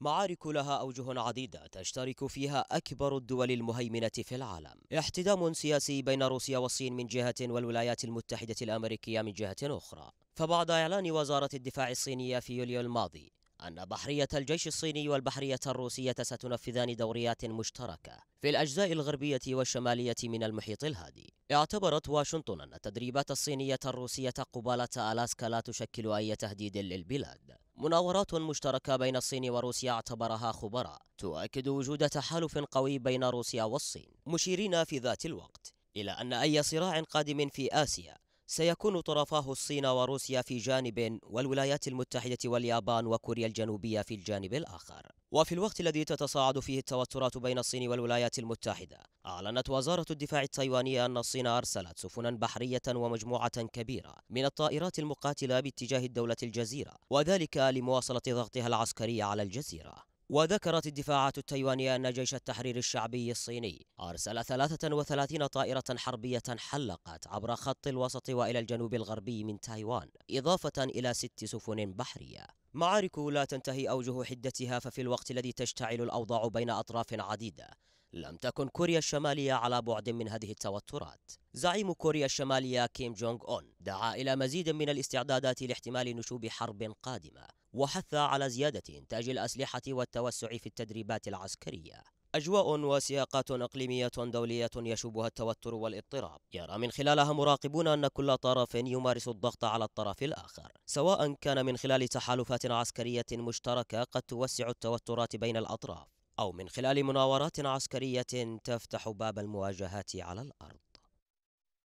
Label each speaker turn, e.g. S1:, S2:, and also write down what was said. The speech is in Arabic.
S1: معارك لها أوجه عديدة تشترك فيها أكبر الدول المهيمنة في العالم احتدام سياسي بين روسيا والصين من جهة والولايات المتحدة الأمريكية من جهة أخرى فبعد إعلان وزارة الدفاع الصينية في يوليو الماضي أن بحرية الجيش الصيني والبحرية الروسية ستنفذان دوريات مشتركة في الأجزاء الغربية والشمالية من المحيط الهادي. اعتبرت واشنطن أن التدريبات الصينية الروسية قبالة ألاسكا لا تشكل أي تهديد للبلاد. مناورات مشتركة بين الصين وروسيا اعتبرها خبراء تؤكد وجود تحالف قوي بين روسيا والصين، مشيرين في ذات الوقت إلى أن أي صراع قادم في آسيا سيكون طرفاه الصين وروسيا في جانب والولايات المتحدة واليابان وكوريا الجنوبية في الجانب الآخر وفي الوقت الذي تتصاعد فيه التوترات بين الصين والولايات المتحدة أعلنت وزارة الدفاع التايوانية أن الصين أرسلت سفنا بحرية ومجموعة كبيرة من الطائرات المقاتلة باتجاه الدولة الجزيرة وذلك لمواصلة ضغطها العسكري على الجزيرة وذكرت الدفاعات التايوانية أن جيش التحرير الشعبي الصيني أرسل 33 طائرة حربية حلقت عبر خط الوسط وإلى الجنوب الغربي من تايوان إضافة إلى ست سفن بحرية معارك لا تنتهي أوجه حدتها ففي الوقت الذي تشتعل الأوضاع بين أطراف عديدة لم تكن كوريا الشمالية على بعد من هذه التوترات زعيم كوريا الشمالية كيم جونغ أون دعا إلى مزيد من الاستعدادات لاحتمال نشوب حرب قادمة وحث على زيادة إنتاج الأسلحة والتوسع في التدريبات العسكرية أجواء وسياقات إقليمية دولية يشوبها التوتر والاضطراب يرى من خلالها مراقبون أن كل طرف يمارس الضغط على الطرف الآخر سواء كان من خلال تحالفات عسكرية مشتركة قد توسع التوترات بين الأطراف أو من خلال مناورات عسكرية تفتح باب المواجهات على الأرض